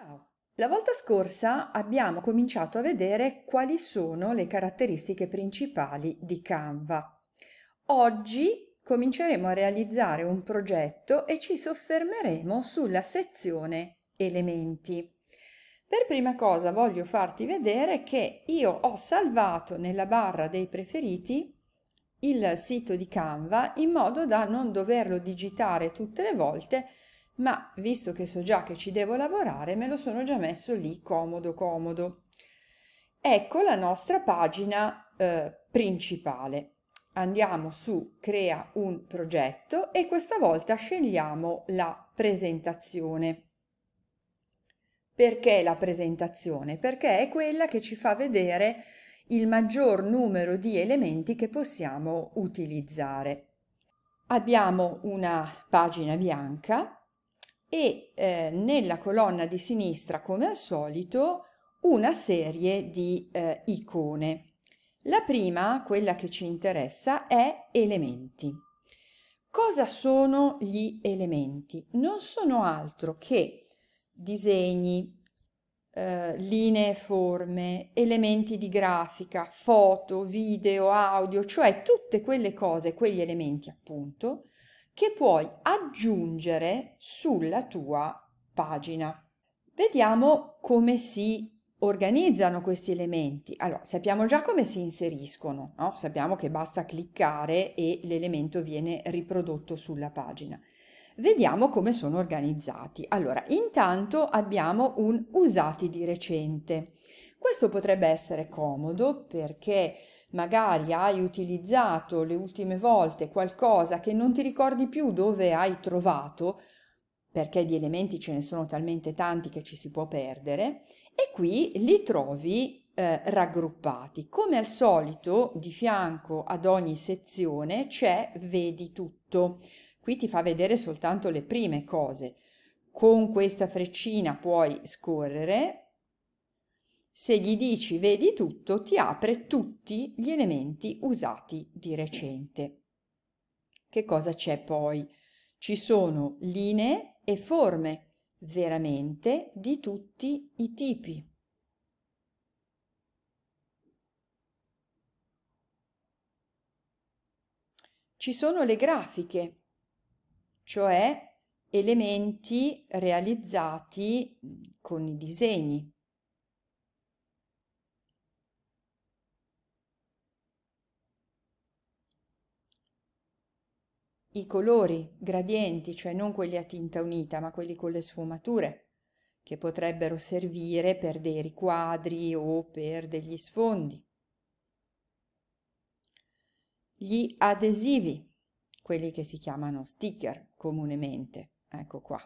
Ciao! La volta scorsa abbiamo cominciato a vedere quali sono le caratteristiche principali di Canva. Oggi cominceremo a realizzare un progetto e ci soffermeremo sulla sezione Elementi. Per prima cosa voglio farti vedere che io ho salvato nella barra dei preferiti il sito di Canva in modo da non doverlo digitare tutte le volte ma visto che so già che ci devo lavorare, me lo sono già messo lì comodo comodo. Ecco la nostra pagina eh, principale. Andiamo su Crea un progetto e questa volta scegliamo la presentazione. Perché la presentazione? Perché è quella che ci fa vedere il maggior numero di elementi che possiamo utilizzare. Abbiamo una pagina bianca e eh, nella colonna di sinistra, come al solito, una serie di eh, icone. La prima, quella che ci interessa, è elementi. Cosa sono gli elementi? Non sono altro che disegni, eh, linee forme, elementi di grafica, foto, video, audio, cioè tutte quelle cose, quegli elementi appunto, che puoi aggiungere sulla tua pagina. Vediamo come si organizzano questi elementi. Allora, sappiamo già come si inseriscono, no? sappiamo che basta cliccare e l'elemento viene riprodotto sulla pagina. Vediamo come sono organizzati. Allora, intanto abbiamo un usati di recente. Questo potrebbe essere comodo perché magari hai utilizzato le ultime volte qualcosa che non ti ricordi più dove hai trovato, perché di elementi ce ne sono talmente tanti che ci si può perdere, e qui li trovi eh, raggruppati. Come al solito, di fianco ad ogni sezione c'è vedi tutto. Qui ti fa vedere soltanto le prime cose. Con questa freccina puoi scorrere se gli dici vedi tutto, ti apre tutti gli elementi usati di recente. Che cosa c'è poi? Ci sono linee e forme, veramente di tutti i tipi. Ci sono le grafiche, cioè elementi realizzati con i disegni. i colori gradienti, cioè non quelli a tinta unita, ma quelli con le sfumature, che potrebbero servire per dei riquadri o per degli sfondi. Gli adesivi, quelli che si chiamano sticker comunemente, ecco qua.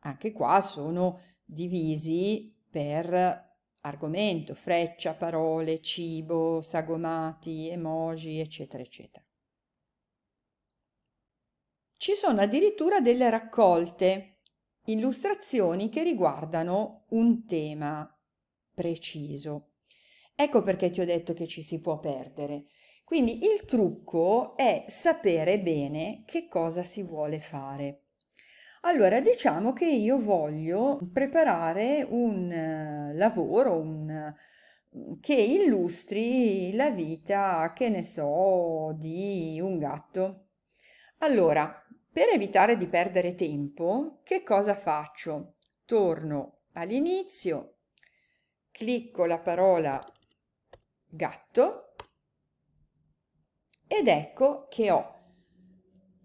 Anche qua sono divisi per argomento, freccia, parole, cibo, sagomati, emoji, eccetera, eccetera. Ci sono addirittura delle raccolte, illustrazioni che riguardano un tema preciso. Ecco perché ti ho detto che ci si può perdere. Quindi il trucco è sapere bene che cosa si vuole fare. Allora, diciamo che io voglio preparare un eh, lavoro un, mm, che illustri la vita, che ne so, di un gatto. Allora, per evitare di perdere tempo, che cosa faccio? Torno all'inizio, clicco la parola gatto ed ecco che ho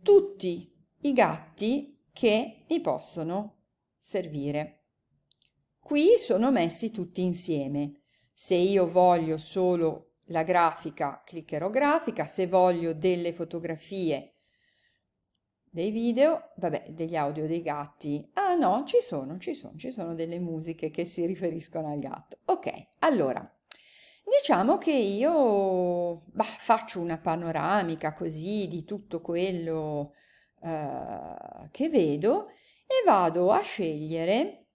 tutti i gatti che mi possono servire. Qui sono messi tutti insieme. Se io voglio solo la grafica, cliccherò grafica, se voglio delle fotografie dei video, vabbè, degli audio dei gatti. Ah no, ci sono, ci sono, ci sono delle musiche che si riferiscono al gatto. Ok, allora, diciamo che io bah, faccio una panoramica così di tutto quello eh, che vedo e vado a scegliere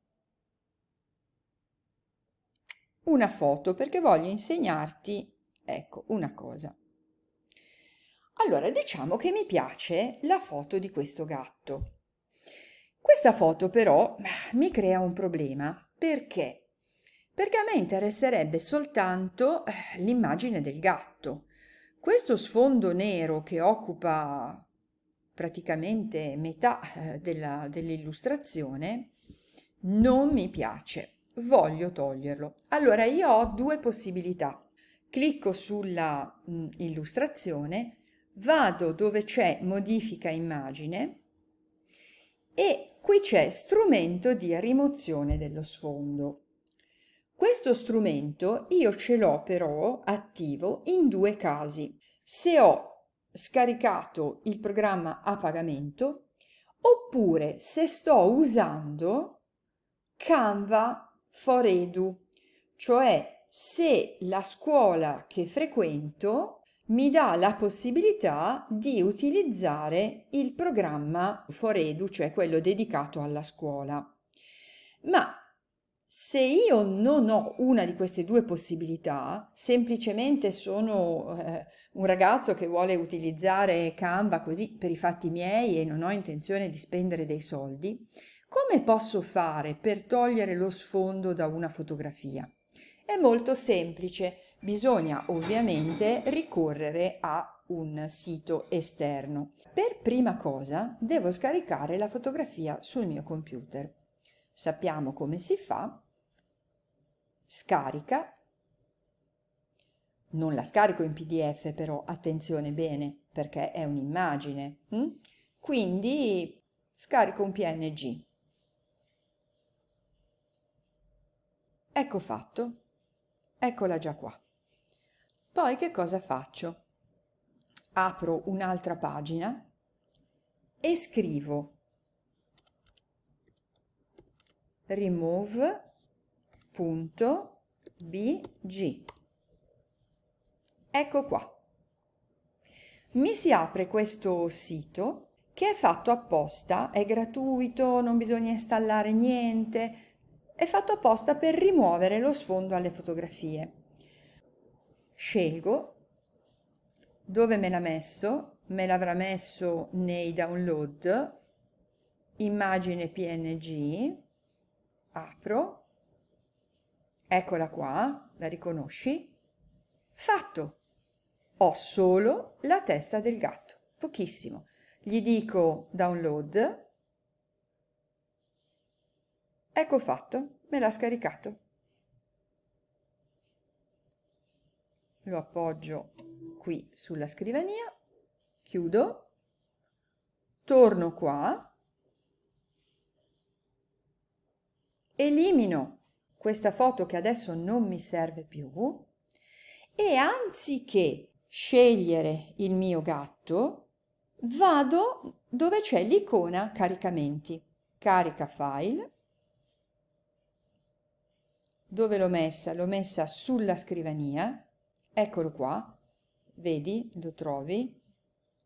una foto perché voglio insegnarti, ecco, una cosa. Allora, diciamo che mi piace la foto di questo gatto. Questa foto però ah, mi crea un problema. Perché? Perché a me interesserebbe soltanto eh, l'immagine del gatto. Questo sfondo nero che occupa praticamente metà eh, della, dell'illustrazione non mi piace. Voglio toglierlo. Allora io ho due possibilità. Clicco sulla mh, mm, illustrazione vado dove c'è modifica immagine e qui c'è strumento di rimozione dello sfondo. Questo strumento io ce l'ho però attivo in due casi. Se ho scaricato il programma a pagamento oppure se sto usando Canva for Edu, cioè se la scuola che frequento mi dà la possibilità di utilizzare il programma Foredu, cioè quello dedicato alla scuola. Ma se io non ho una di queste due possibilità, semplicemente sono eh, un ragazzo che vuole utilizzare Canva così per i fatti miei e non ho intenzione di spendere dei soldi, come posso fare per togliere lo sfondo da una fotografia? È molto semplice bisogna ovviamente ricorrere a un sito esterno. Per prima cosa devo scaricare la fotografia sul mio computer. Sappiamo come si fa. Scarica. Non la scarico in PDF però, attenzione bene, perché è un'immagine. Hm? Quindi scarico un PNG. Ecco fatto. Eccola già qua. Poi che cosa faccio? Apro un'altra pagina e scrivo remove.bg. Ecco qua. Mi si apre questo sito che è fatto apposta, è gratuito, non bisogna installare niente, è fatto apposta per rimuovere lo sfondo alle fotografie scelgo dove me l'ha messo, me l'avrà messo nei download, immagine png, apro, eccola qua, la riconosci, fatto, ho solo la testa del gatto, pochissimo, gli dico download, ecco fatto, me l'ha scaricato. lo appoggio qui sulla scrivania, chiudo, torno qua, elimino questa foto che adesso non mi serve più e anziché scegliere il mio gatto, vado dove c'è l'icona caricamenti, carica file, dove l'ho messa? L'ho messa sulla scrivania, Eccolo qua, vedi, lo trovi,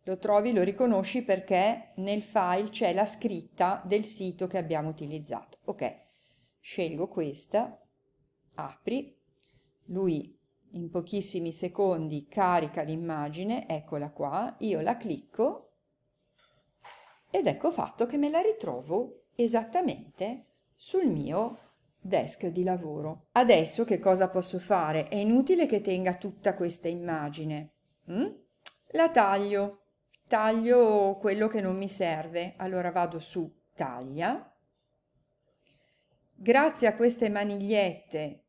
lo trovi, lo riconosci perché nel file c'è la scritta del sito che abbiamo utilizzato. Ok, scelgo questa, apri, lui in pochissimi secondi carica l'immagine, eccola qua, io la clicco ed ecco fatto che me la ritrovo esattamente sul mio desk di lavoro. Adesso che cosa posso fare? È inutile che tenga tutta questa immagine. Mm? La taglio. Taglio quello che non mi serve. Allora vado su taglia. Grazie a queste manigliette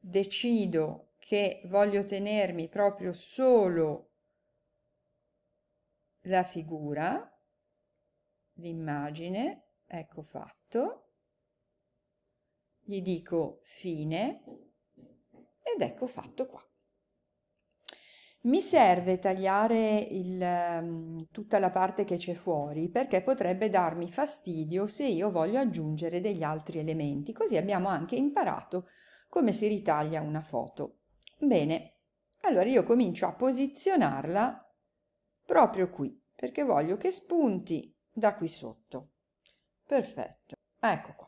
decido che voglio tenermi proprio solo la figura, l'immagine, ecco fatto gli dico fine ed ecco fatto qua. Mi serve tagliare il, ehm, tutta la parte che c'è fuori perché potrebbe darmi fastidio se io voglio aggiungere degli altri elementi, così abbiamo anche imparato come si ritaglia una foto. Bene, allora io comincio a posizionarla proprio qui perché voglio che spunti da qui sotto. Perfetto, ecco qua.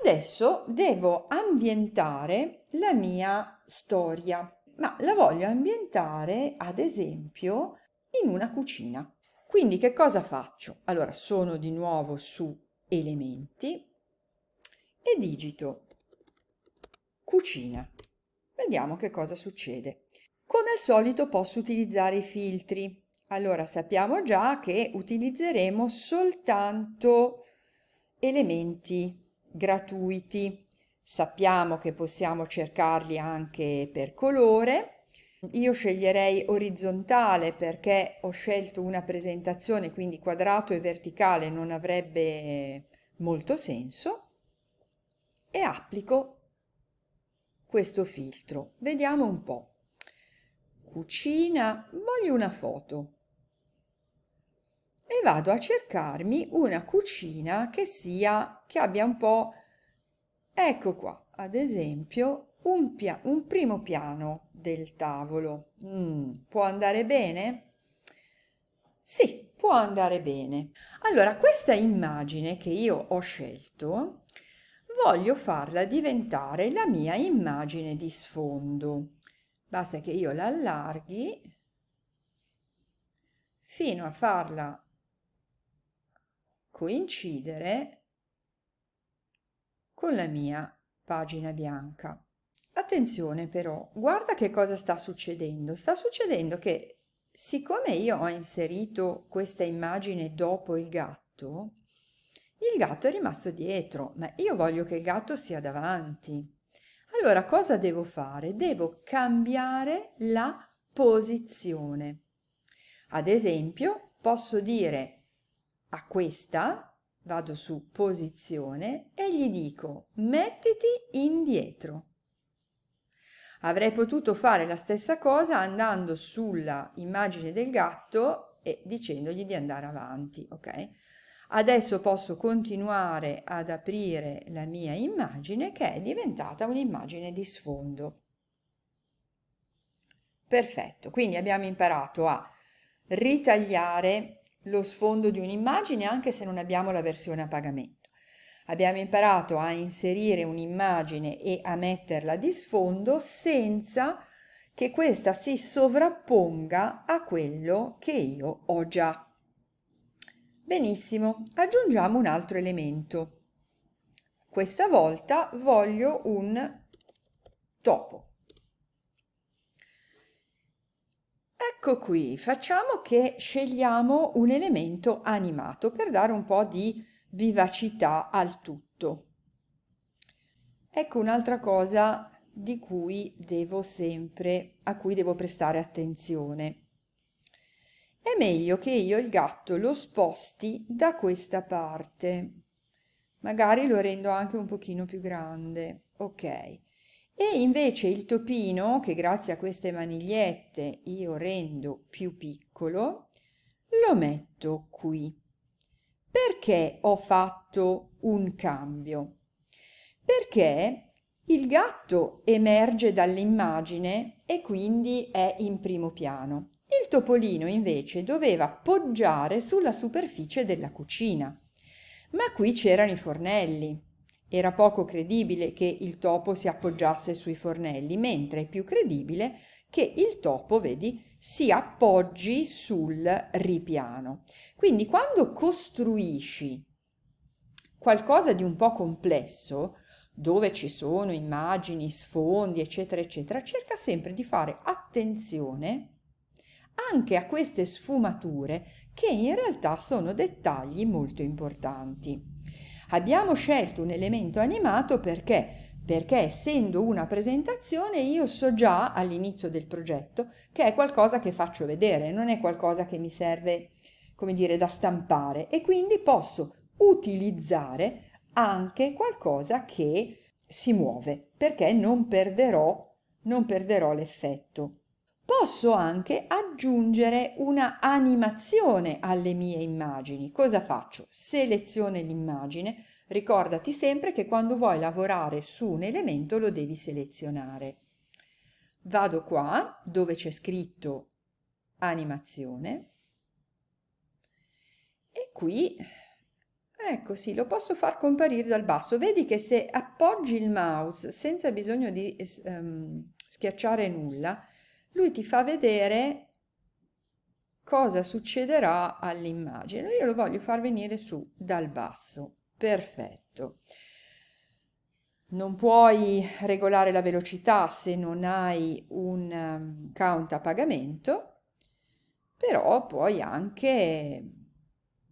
Adesso devo ambientare la mia storia, ma la voglio ambientare ad esempio in una cucina. Quindi che cosa faccio? Allora sono di nuovo su elementi e digito cucina. Vediamo che cosa succede. Come al solito posso utilizzare i filtri. Allora sappiamo già che utilizzeremo soltanto elementi gratuiti. Sappiamo che possiamo cercarli anche per colore. Io sceglierei orizzontale perché ho scelto una presentazione, quindi quadrato e verticale non avrebbe molto senso. E applico questo filtro. Vediamo un po'. Cucina, voglio una foto e vado a cercarmi una cucina che sia, che abbia un po', ecco qua, ad esempio, un, pia un primo piano del tavolo. Mm, può andare bene? Sì, può andare bene. Allora, questa immagine che io ho scelto, voglio farla diventare la mia immagine di sfondo. Basta che io la allarghi fino a farla coincidere con la mia pagina bianca. Attenzione però, guarda che cosa sta succedendo. Sta succedendo che siccome io ho inserito questa immagine dopo il gatto, il gatto è rimasto dietro, ma io voglio che il gatto sia davanti. Allora cosa devo fare? Devo cambiare la posizione. Ad esempio, posso dire a questa vado su posizione e gli dico mettiti indietro. Avrei potuto fare la stessa cosa andando sulla immagine del gatto e dicendogli di andare avanti, ok? Adesso posso continuare ad aprire la mia immagine che è diventata un'immagine di sfondo. Perfetto, quindi abbiamo imparato a ritagliare lo sfondo di un'immagine anche se non abbiamo la versione a pagamento. Abbiamo imparato a inserire un'immagine e a metterla di sfondo senza che questa si sovrapponga a quello che io ho già. Benissimo, aggiungiamo un altro elemento. Questa volta voglio un topo. Ecco qui, facciamo che scegliamo un elemento animato per dare un po' di vivacità al tutto. Ecco un'altra cosa di cui devo sempre, a cui devo prestare attenzione. È meglio che io il gatto lo sposti da questa parte. Magari lo rendo anche un pochino più grande. Ok. E invece il topino, che grazie a queste manigliette io rendo più piccolo, lo metto qui. Perché ho fatto un cambio? Perché il gatto emerge dall'immagine e quindi è in primo piano. Il topolino invece doveva poggiare sulla superficie della cucina. Ma qui c'erano i fornelli, era poco credibile che il topo si appoggiasse sui fornelli, mentre è più credibile che il topo, vedi, si appoggi sul ripiano. Quindi quando costruisci qualcosa di un po' complesso, dove ci sono immagini, sfondi, eccetera, eccetera, cerca sempre di fare attenzione anche a queste sfumature che in realtà sono dettagli molto importanti. Abbiamo scelto un elemento animato perché? Perché essendo una presentazione io so già all'inizio del progetto che è qualcosa che faccio vedere, non è qualcosa che mi serve, come dire, da stampare e quindi posso utilizzare anche qualcosa che si muove perché non perderò, non perderò l'effetto. Posso anche aggiungere una animazione alle mie immagini. Cosa faccio? Seleziono l'immagine. Ricordati sempre che quando vuoi lavorare su un elemento lo devi selezionare. Vado qua dove c'è scritto animazione e qui ecco sì, lo posso far comparire dal basso. Vedi che se appoggi il mouse senza bisogno di ehm, schiacciare nulla, lui ti fa vedere cosa succederà all'immagine. Io lo voglio far venire su dal basso. Perfetto. Non puoi regolare la velocità se non hai un ehm, count a pagamento, però puoi anche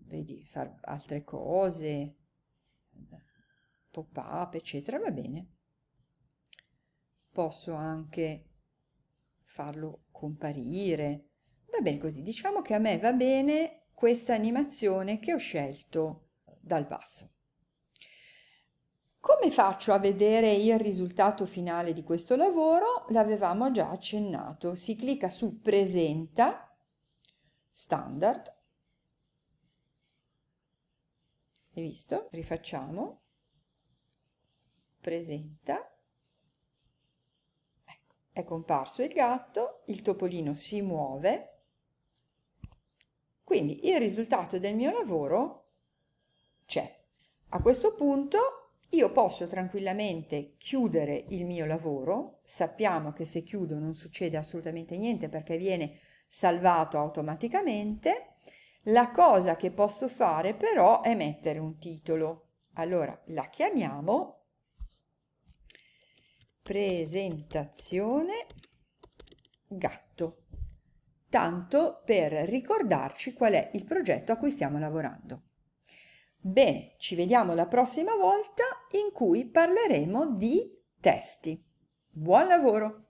vedi, fare altre cose, pop-up, eccetera, va bene. Posso anche farlo comparire. Va bene così, diciamo che a me va bene questa animazione che ho scelto eh, dal basso. Come faccio a vedere il risultato finale di questo lavoro? L'avevamo già accennato. Si clicca su presenta, standard, hai visto? Rifacciamo, presenta, è comparso il gatto, il topolino si muove, quindi il risultato del mio lavoro c'è. A questo punto io posso tranquillamente chiudere il mio lavoro, sappiamo che se chiudo non succede assolutamente niente perché viene salvato automaticamente. La cosa che posso fare però è mettere un titolo. Allora la chiamiamo presentazione gatto, tanto per ricordarci qual è il progetto a cui stiamo lavorando. Bene, ci vediamo la prossima volta in cui parleremo di testi. Buon lavoro!